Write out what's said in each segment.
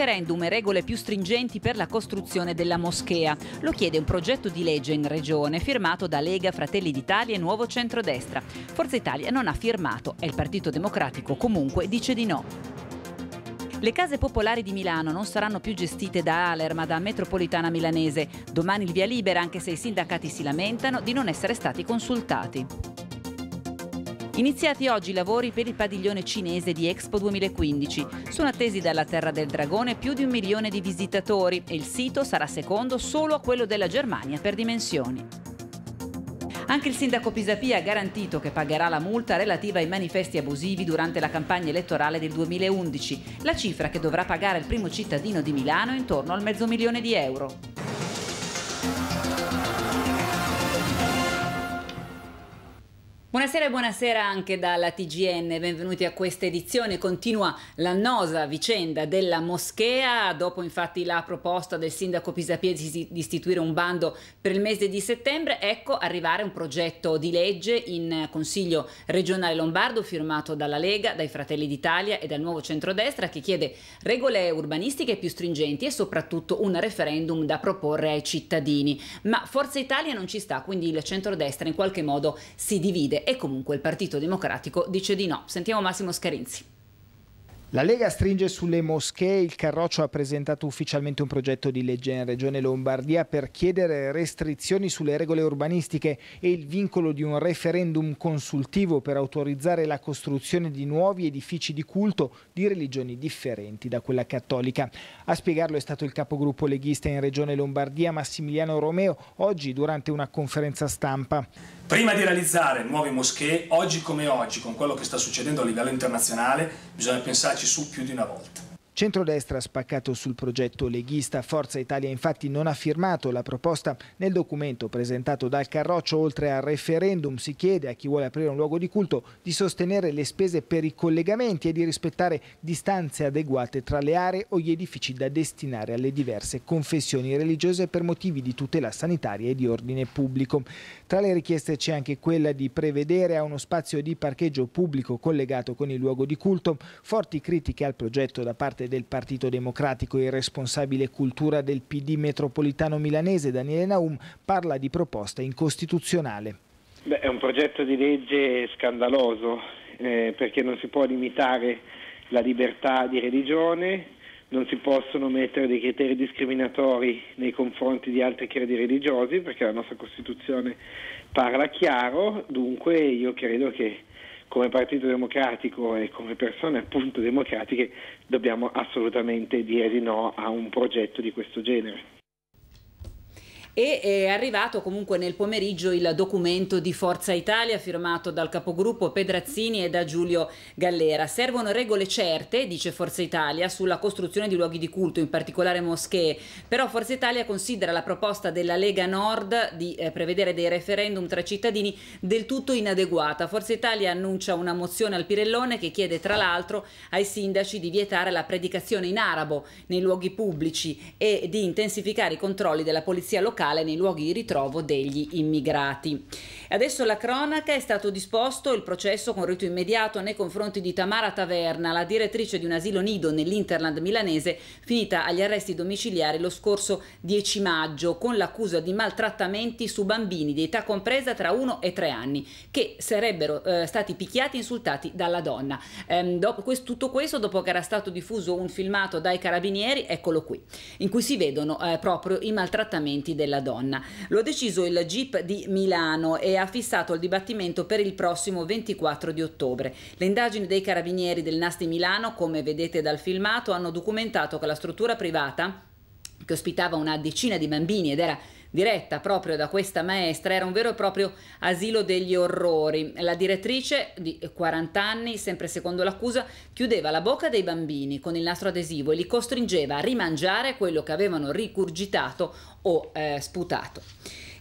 referendum e regole più stringenti per la costruzione della moschea. Lo chiede un progetto di legge in regione firmato da Lega, Fratelli d'Italia e Nuovo Centrodestra. Forza Italia non ha firmato e il Partito Democratico comunque dice di no. Le case popolari di Milano non saranno più gestite da Aler ma da Metropolitana Milanese. Domani il via libera anche se i sindacati si lamentano di non essere stati consultati. Iniziati oggi i lavori per il padiglione cinese di Expo 2015. Sono attesi dalla Terra del Dragone più di un milione di visitatori e il sito sarà secondo solo a quello della Germania per dimensioni. Anche il sindaco Pisapia ha garantito che pagherà la multa relativa ai manifesti abusivi durante la campagna elettorale del 2011, la cifra che dovrà pagare il primo cittadino di Milano intorno al mezzo milione di euro. Buonasera e buonasera anche dalla TGN, benvenuti a questa edizione. Continua l'annosa vicenda della moschea, dopo infatti la proposta del sindaco Pisapiesi di istituire un bando per il mese di settembre, ecco arrivare un progetto di legge in Consiglio regionale lombardo firmato dalla Lega, dai Fratelli d'Italia e dal nuovo centrodestra che chiede regole urbanistiche più stringenti e soprattutto un referendum da proporre ai cittadini. Ma Forza Italia non ci sta, quindi il centrodestra in qualche modo si divide e comunque il Partito Democratico dice di no. Sentiamo Massimo Scarinzi. La Lega stringe sulle moschee, il Carroccio ha presentato ufficialmente un progetto di legge in Regione Lombardia per chiedere restrizioni sulle regole urbanistiche e il vincolo di un referendum consultivo per autorizzare la costruzione di nuovi edifici di culto di religioni differenti da quella cattolica. A spiegarlo è stato il capogruppo leghista in Regione Lombardia Massimiliano Romeo oggi durante una conferenza stampa. Prima di realizzare nuove moschee, oggi come oggi, con quello che sta succedendo a livello internazionale, bisogna pensarci pensarci su più di una volta. Centrodestra spaccato sul progetto leghista. Forza Italia infatti non ha firmato la proposta. Nel documento presentato dal Carroccio, oltre al referendum, si chiede a chi vuole aprire un luogo di culto di sostenere le spese per i collegamenti e di rispettare distanze adeguate tra le aree o gli edifici da destinare alle diverse confessioni religiose per motivi di tutela sanitaria e di ordine pubblico. Tra le richieste c'è anche quella di prevedere a uno spazio di parcheggio pubblico collegato con il luogo di culto. Forti critiche al progetto da parte del Partito Democratico e responsabile cultura del PD metropolitano milanese Daniele Naum parla di proposta incostituzionale. Beh, è un progetto di legge scandaloso eh, perché non si può limitare la libertà di religione, non si possono mettere dei criteri discriminatori nei confronti di altri credi religiosi perché la nostra Costituzione parla chiaro, dunque io credo che come Partito Democratico e come persone appunto democratiche dobbiamo assolutamente dire di no a un progetto di questo genere e eh, è arrivato comunque nel pomeriggio il documento di Forza Italia firmato dal capogruppo Pedrazzini e da Giulio Gallera. Servono regole certe, dice Forza Italia, sulla costruzione di luoghi di culto, in particolare moschee, però Forza Italia considera la proposta della Lega Nord di eh, prevedere dei referendum tra cittadini del tutto inadeguata. Forza Italia annuncia una mozione al Pirellone che chiede tra l'altro ai sindaci di vietare la predicazione in arabo nei luoghi pubblici e di intensificare i controlli della polizia locale locale nei luoghi di ritrovo degli immigrati. Adesso la cronaca è stato disposto il processo con rito immediato nei confronti di Tamara Taverna, la direttrice di un asilo nido nell'Interland milanese, finita agli arresti domiciliari lo scorso 10 maggio con l'accusa di maltrattamenti su bambini di età compresa tra 1 e 3 anni che sarebbero eh, stati picchiati e insultati dalla donna. Ehm, dopo questo, tutto questo dopo che era stato diffuso un filmato dai carabinieri, eccolo qui, in cui si vedono eh, proprio i maltrattamenti della della donna. Lo ha deciso il GIP di Milano e ha fissato il dibattimento per il prossimo 24 di ottobre. Le indagini dei carabinieri del NAS di Milano, come vedete dal filmato, hanno documentato che la struttura privata che ospitava una decina di bambini ed era diretta proprio da questa maestra, era un vero e proprio asilo degli orrori. La direttrice di 40 anni, sempre secondo l'accusa, chiudeva la bocca dei bambini con il nastro adesivo e li costringeva a rimangiare quello che avevano ricurgitato o eh, sputato.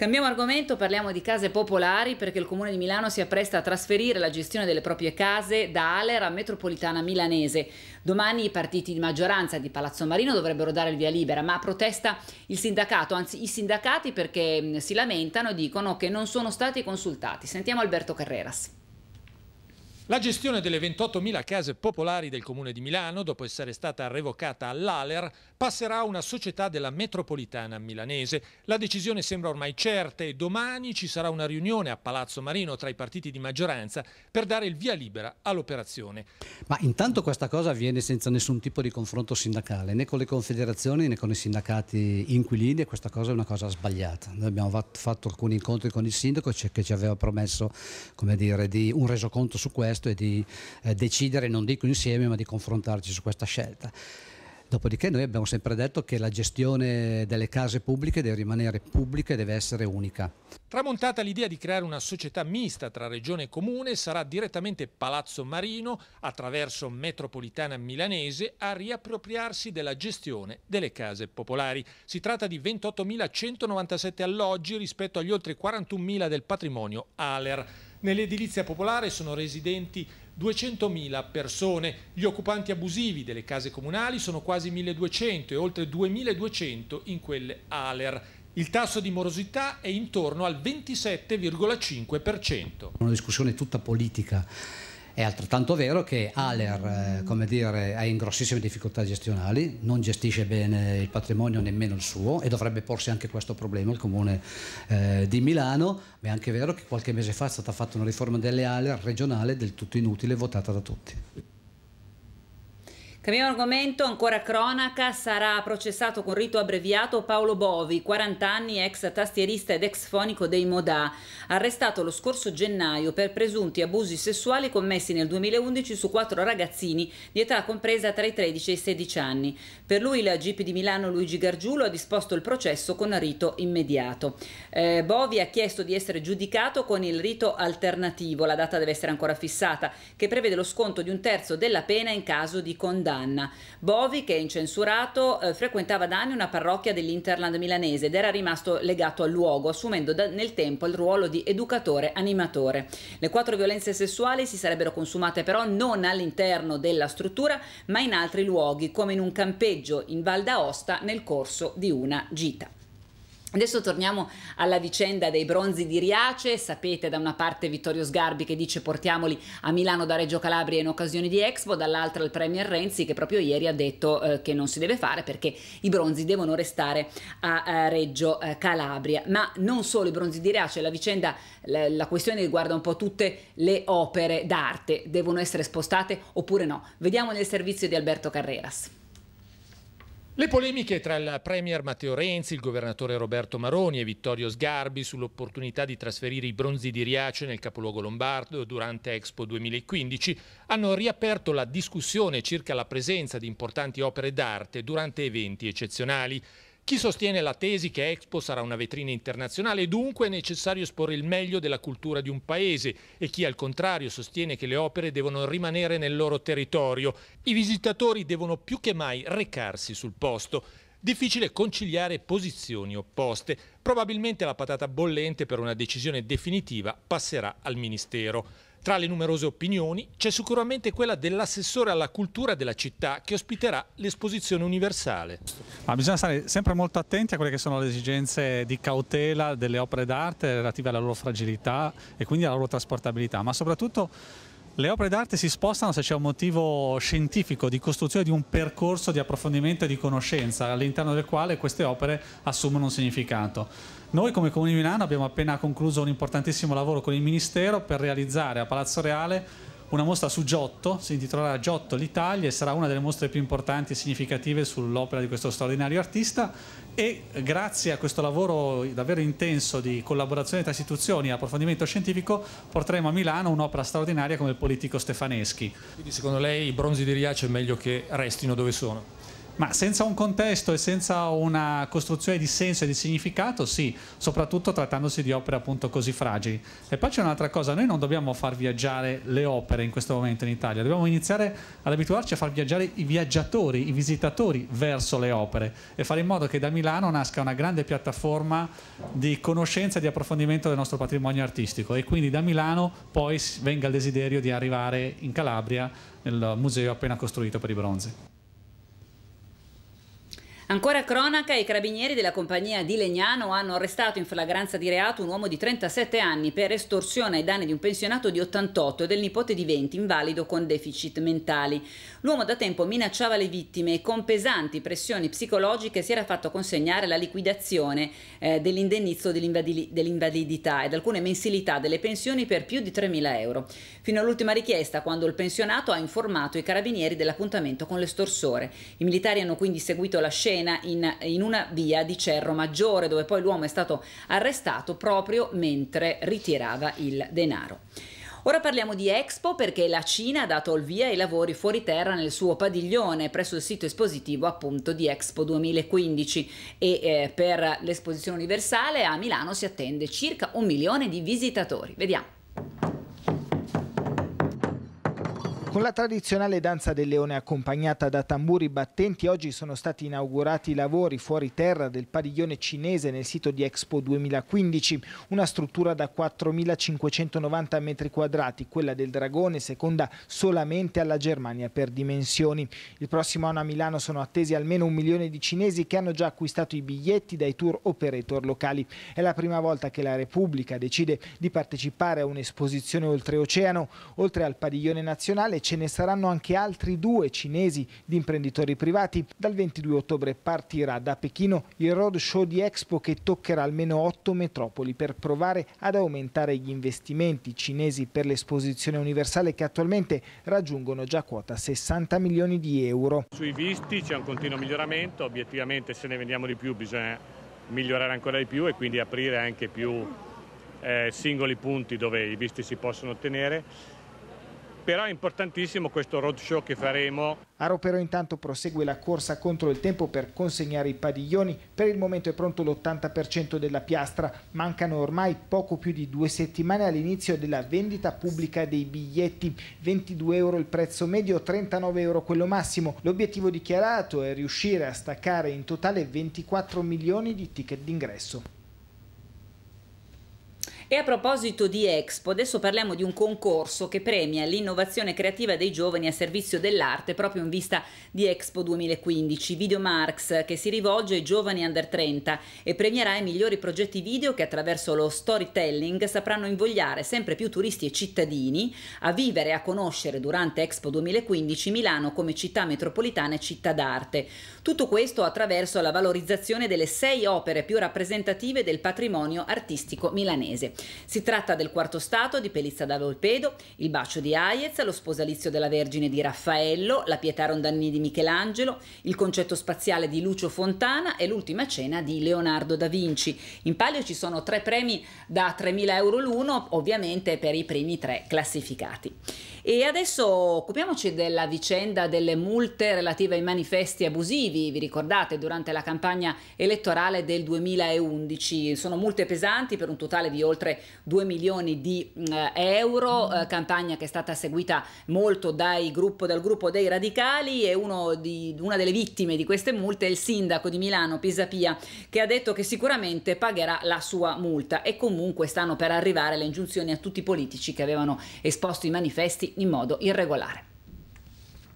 Cambiamo argomento, parliamo di case popolari perché il Comune di Milano si appresta a trasferire la gestione delle proprie case da Alera a Metropolitana Milanese. Domani i partiti di maggioranza di Palazzo Marino dovrebbero dare il via libera, ma protesta il sindacato, anzi i sindacati perché si lamentano e dicono che non sono stati consultati. Sentiamo Alberto Carreras. La gestione delle 28.000 case popolari del Comune di Milano, dopo essere stata revocata all'Aler, passerà a una società della metropolitana milanese. La decisione sembra ormai certa e domani ci sarà una riunione a Palazzo Marino tra i partiti di maggioranza per dare il via libera all'operazione. Ma intanto questa cosa avviene senza nessun tipo di confronto sindacale, né con le confederazioni né con i sindacati inquilini e questa cosa è una cosa sbagliata. Noi abbiamo fatto alcuni incontri con il sindaco che ci aveva promesso dire, di un resoconto su questo questo e di eh, decidere, non dico insieme, ma di confrontarci su questa scelta. Dopodiché noi abbiamo sempre detto che la gestione delle case pubbliche deve rimanere pubblica e deve essere unica. Tramontata l'idea di creare una società mista tra regione e comune, sarà direttamente Palazzo Marino, attraverso Metropolitana Milanese, a riappropriarsi della gestione delle case popolari. Si tratta di 28.197 alloggi rispetto agli oltre 41.000 del patrimonio Aler. Nell'edilizia popolare sono residenti 200.000 persone, gli occupanti abusivi delle case comunali sono quasi 1.200 e oltre 2.200 in quelle ALER. Il tasso di morosità è intorno al 27,5%. Una discussione tutta politica è altrettanto vero che Aller eh, dire, è in grossissime difficoltà gestionali, non gestisce bene il patrimonio nemmeno il suo e dovrebbe porsi anche questo problema il comune eh, di Milano, ma è anche vero che qualche mese fa è stata fatta una riforma delle Aller regionale del tutto inutile votata da tutti. Cambiamo argomento, ancora cronaca, sarà processato con rito abbreviato Paolo Bovi, 40 anni, ex tastierista ed ex fonico dei Modà, arrestato lo scorso gennaio per presunti abusi sessuali commessi nel 2011 su quattro ragazzini di età compresa tra i 13 e i 16 anni. Per lui la GP di Milano Luigi Gargiulo ha disposto il processo con rito immediato. Eh, Bovi ha chiesto di essere giudicato con il rito alternativo, la data deve essere ancora fissata, che prevede lo sconto di un terzo della pena in caso di condanna condanna. Bovi, che è incensurato, eh, frequentava da anni una parrocchia dell'Interland milanese ed era rimasto legato al luogo, assumendo da, nel tempo il ruolo di educatore-animatore. Le quattro violenze sessuali si sarebbero consumate però non all'interno della struttura, ma in altri luoghi, come in un campeggio in Val d'Aosta nel corso di una gita. Adesso torniamo alla vicenda dei bronzi di Riace, sapete da una parte Vittorio Sgarbi che dice portiamoli a Milano da Reggio Calabria in occasione di Expo, dall'altra il Premier Renzi che proprio ieri ha detto eh, che non si deve fare perché i bronzi devono restare a, a eh, Reggio eh, Calabria. Ma non solo i bronzi di Riace, la vicenda, la, la questione riguarda un po' tutte le opere d'arte, devono essere spostate oppure no. Vediamo nel servizio di Alberto Carreras. Le polemiche tra il Premier Matteo Renzi, il governatore Roberto Maroni e Vittorio Sgarbi sull'opportunità di trasferire i bronzi di Riace nel capoluogo lombardo durante Expo 2015 hanno riaperto la discussione circa la presenza di importanti opere d'arte durante eventi eccezionali. Chi sostiene la tesi che Expo sarà una vetrina internazionale e dunque è necessario esporre il meglio della cultura di un paese e chi al contrario sostiene che le opere devono rimanere nel loro territorio. I visitatori devono più che mai recarsi sul posto. Difficile conciliare posizioni opposte. Probabilmente la patata bollente per una decisione definitiva passerà al Ministero. Tra le numerose opinioni c'è sicuramente quella dell'assessore alla cultura della città che ospiterà l'esposizione universale. Ma bisogna stare sempre molto attenti a quelle che sono le esigenze di cautela delle opere d'arte relative alla loro fragilità e quindi alla loro trasportabilità, ma soprattutto le opere d'arte si spostano se c'è un motivo scientifico di costruzione di un percorso di approfondimento e di conoscenza all'interno del quale queste opere assumono un significato. Noi come Comune di Milano abbiamo appena concluso un importantissimo lavoro con il Ministero per realizzare a Palazzo Reale una mostra su Giotto, si intitolerà Giotto l'Italia e sarà una delle mostre più importanti e significative sull'opera di questo straordinario artista e grazie a questo lavoro davvero intenso di collaborazione tra istituzioni e approfondimento scientifico porteremo a Milano un'opera straordinaria come il politico Stefaneschi. Quindi secondo lei i bronzi di Riace è meglio che restino dove sono? Ma senza un contesto e senza una costruzione di senso e di significato, sì, soprattutto trattandosi di opere appunto così fragili. E poi c'è un'altra cosa, noi non dobbiamo far viaggiare le opere in questo momento in Italia, dobbiamo iniziare ad abituarci a far viaggiare i viaggiatori, i visitatori verso le opere e fare in modo che da Milano nasca una grande piattaforma di conoscenza e di approfondimento del nostro patrimonio artistico e quindi da Milano poi venga il desiderio di arrivare in Calabria nel museo appena costruito per i bronzi. Ancora cronaca, i carabinieri della compagnia di Legnano hanno arrestato in flagranza di reato un uomo di 37 anni per estorsione ai danni di un pensionato di 88 e del nipote di 20, invalido con deficit mentali. L'uomo da tempo minacciava le vittime e con pesanti pressioni psicologiche si era fatto consegnare la liquidazione eh, dell'indennizzo dell'invalidità ed alcune mensilità delle pensioni per più di 3.000 euro. Fino all'ultima richiesta, quando il pensionato ha informato i carabinieri dell'appuntamento con l'estorsore. I militari hanno quindi seguito la scena in, in una via di Cerro Maggiore, dove poi l'uomo è stato arrestato proprio mentre ritirava il denaro. Ora parliamo di Expo perché la Cina ha dato il via ai lavori fuori terra nel suo padiglione presso il sito espositivo appunto di Expo 2015 e eh, per l'esposizione universale a Milano si attende circa un milione di visitatori. Vediamo. Con la tradizionale danza del leone accompagnata da tamburi battenti, oggi sono stati inaugurati i lavori fuori terra del padiglione cinese nel sito di Expo 2015, una struttura da 4.590 metri quadrati, quella del Dragone, seconda solamente alla Germania per dimensioni. Il prossimo anno a Milano sono attesi almeno un milione di cinesi che hanno già acquistato i biglietti dai tour operator locali. È la prima volta che la Repubblica decide di partecipare a un'esposizione oltreoceano. Oltre al padiglione nazionale ce ne saranno anche altri due cinesi di imprenditori privati. Dal 22 ottobre partirà da Pechino il roadshow di Expo che toccherà almeno otto metropoli per provare ad aumentare gli investimenti cinesi per l'esposizione universale che attualmente raggiungono già quota 60 milioni di euro. Sui visti c'è un continuo miglioramento, obiettivamente se ne vendiamo di più bisogna migliorare ancora di più e quindi aprire anche più eh, singoli punti dove i visti si possono ottenere però è importantissimo questo roadshow che faremo. A Ropero intanto prosegue la corsa contro il tempo per consegnare i padiglioni, per il momento è pronto l'80% della piastra, mancano ormai poco più di due settimane all'inizio della vendita pubblica dei biglietti, 22 euro il prezzo medio, 39 euro quello massimo, l'obiettivo dichiarato è riuscire a staccare in totale 24 milioni di ticket d'ingresso. E a proposito di Expo, adesso parliamo di un concorso che premia l'innovazione creativa dei giovani a servizio dell'arte proprio in vista di Expo 2015. Videomarx, che si rivolge ai giovani under 30 e premierà i migliori progetti video che attraverso lo storytelling sapranno invogliare sempre più turisti e cittadini a vivere e a conoscere durante Expo 2015 Milano come città metropolitana e città d'arte. Tutto questo attraverso la valorizzazione delle sei opere più rappresentative del patrimonio artistico milanese. Si tratta del quarto stato di Pelizza da Volpedo, il bacio di Hayez, lo sposalizio della Vergine di Raffaello, la pietà Rondannini di Michelangelo, il concetto spaziale di Lucio Fontana e l'ultima cena di Leonardo da Vinci. In palio ci sono tre premi da 3.000 euro l'uno, ovviamente per i primi tre classificati. E adesso occupiamoci della vicenda delle multe relative ai manifesti abusivi. Vi ricordate, durante la campagna elettorale del 2011 sono multe pesanti per un totale di oltre 2 milioni di eh, euro, mm. eh, campagna che è stata seguita molto gruppo, dal gruppo dei radicali e di, una delle vittime di queste multe è il sindaco di Milano Pisapia che ha detto che sicuramente pagherà la sua multa e comunque stanno per arrivare le ingiunzioni a tutti i politici che avevano esposto i manifesti in modo irregolare.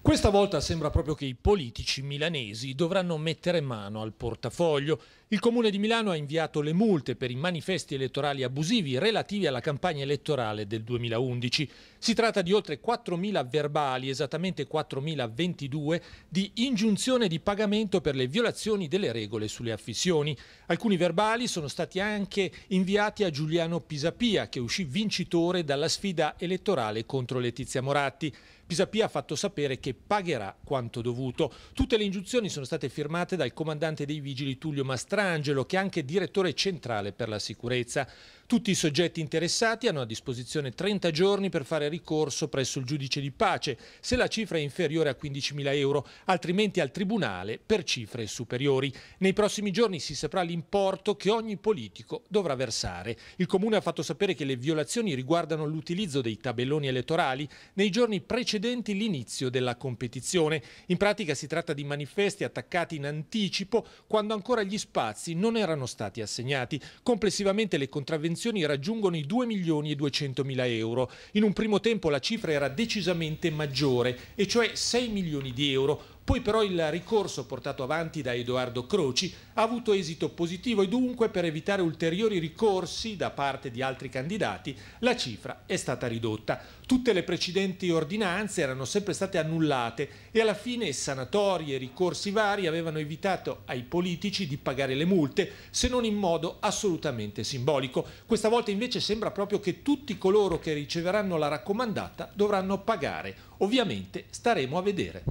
Questa volta sembra proprio che i politici milanesi dovranno mettere mano al portafoglio. Il Comune di Milano ha inviato le multe per i manifesti elettorali abusivi relativi alla campagna elettorale del 2011. Si tratta di oltre 4.000 verbali, esattamente 4.022, di ingiunzione di pagamento per le violazioni delle regole sulle affissioni. Alcuni verbali sono stati anche inviati a Giuliano Pisapia, che uscì vincitore dalla sfida elettorale contro Letizia Moratti. Pisapia ha fatto sapere che pagherà quanto dovuto. Tutte le ingiunzioni sono state firmate dal comandante dei vigili Tullio Mastrangelo, che è anche direttore centrale per la sicurezza. Tutti i soggetti interessati hanno a disposizione 30 giorni per fare ricorso presso il giudice di pace, se la cifra è inferiore a 15.000 euro, altrimenti al Tribunale per cifre superiori. Nei prossimi giorni si saprà l'importo che ogni politico dovrà versare. Il Comune ha fatto sapere che le violazioni riguardano l'utilizzo dei tabelloni elettorali nei giorni precedenti l'inizio della competizione. In pratica si tratta di manifesti attaccati in anticipo quando ancora gli spazi non erano stati assegnati. Complessivamente le contravvenzioni attenzioni raggiungono i 2 milioni e 200 mila euro. In un primo tempo la cifra era decisamente maggiore, e cioè 6 milioni di euro, poi però il ricorso portato avanti da Edoardo Croci ha avuto esito positivo e dunque per evitare ulteriori ricorsi da parte di altri candidati la cifra è stata ridotta. Tutte le precedenti ordinanze erano sempre state annullate e alla fine sanatorie e ricorsi vari avevano evitato ai politici di pagare le multe se non in modo assolutamente simbolico. Questa volta invece sembra proprio che tutti coloro che riceveranno la raccomandata dovranno pagare. Ovviamente staremo a vedere.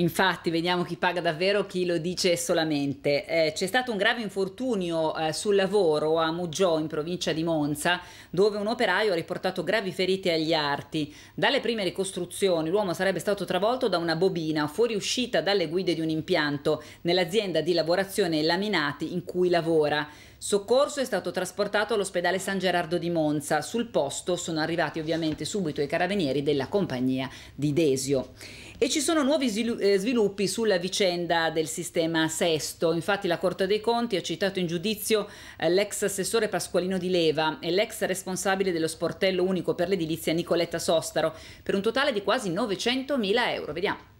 Infatti, vediamo chi paga davvero, chi lo dice solamente. Eh, c'è stato un grave infortunio eh, sul lavoro a Muggio, in provincia di Monza, dove un operaio ha riportato gravi ferite agli arti. Dalle prime ricostruzioni, l'uomo sarebbe stato travolto da una bobina fuoriuscita dalle guide di un impianto nell'azienda di lavorazione Laminati in cui lavora. Soccorso è stato trasportato all'ospedale San Gerardo di Monza. Sul posto sono arrivati ovviamente subito i carabinieri della compagnia di Desio. E ci sono nuovi eh, sviluppi sulla vicenda del sistema Sesto. Infatti la Corte dei Conti ha citato in giudizio eh, l'ex assessore Pasqualino di Leva e l'ex responsabile dello sportello unico per l'edilizia Nicoletta Sostaro per un totale di quasi 900.000 euro. Vediamo.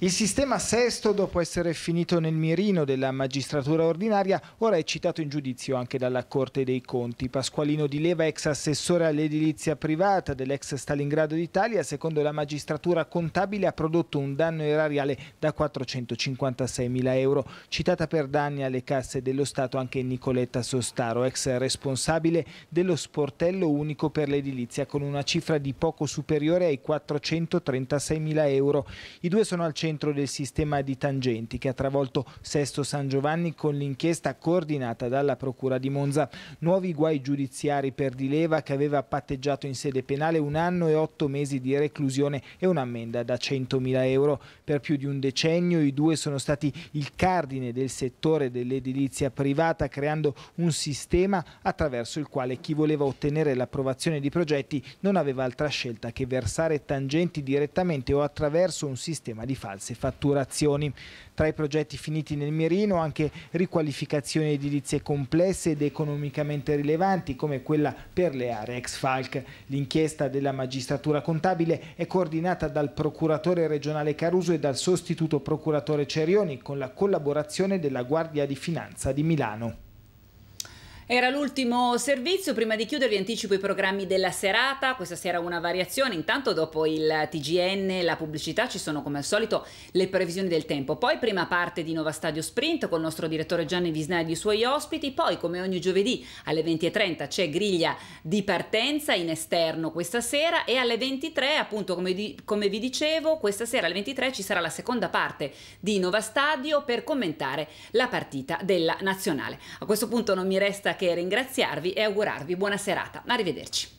Il sistema sesto, dopo essere finito nel mirino della magistratura ordinaria, ora è citato in giudizio anche dalla Corte dei Conti. Pasqualino Di Leva, ex assessore all'edilizia privata dell'ex Stalingrado d'Italia, secondo la magistratura contabile ha prodotto un danno erariale da 456 mila euro. Citata per danni alle casse dello Stato anche Nicoletta Sostaro, ex responsabile dello sportello unico per l'edilizia, con una cifra di poco superiore ai 436 mila euro. I due sono al centro centro del sistema di tangenti che ha travolto Sesto San Giovanni con l'inchiesta coordinata dalla Procura di Monza. Nuovi guai giudiziari per Dileva che aveva patteggiato in sede penale un anno e otto mesi di reclusione e un'ammenda da 100.000 euro. Per più di un decennio i due sono stati il cardine del settore dell'edilizia privata creando un sistema attraverso il quale chi voleva ottenere l'approvazione di progetti non aveva altra scelta che versare tangenti direttamente o attraverso un sistema di falso false, fatturazioni. Tra i progetti finiti nel mirino anche riqualificazioni edilizie complesse ed economicamente rilevanti come quella per le aree ex Falc. L'inchiesta della magistratura contabile è coordinata dal procuratore regionale Caruso e dal sostituto procuratore Cerioni con la collaborazione della Guardia di Finanza di Milano. Era l'ultimo servizio, prima di chiudere vi anticipo i programmi della serata, questa sera una variazione, intanto dopo il TGN, la pubblicità ci sono come al solito le previsioni del tempo, poi prima parte di Nova Stadio Sprint con il nostro direttore Gianni Visnai e i suoi ospiti, poi come ogni giovedì alle 20.30 c'è griglia di partenza in esterno questa sera e alle 23 appunto come, di, come vi dicevo questa sera alle 23 ci sarà la seconda parte di Nova Stadio per commentare la partita della nazionale. A questo punto non mi resta che ringraziarvi e augurarvi buona serata. Arrivederci.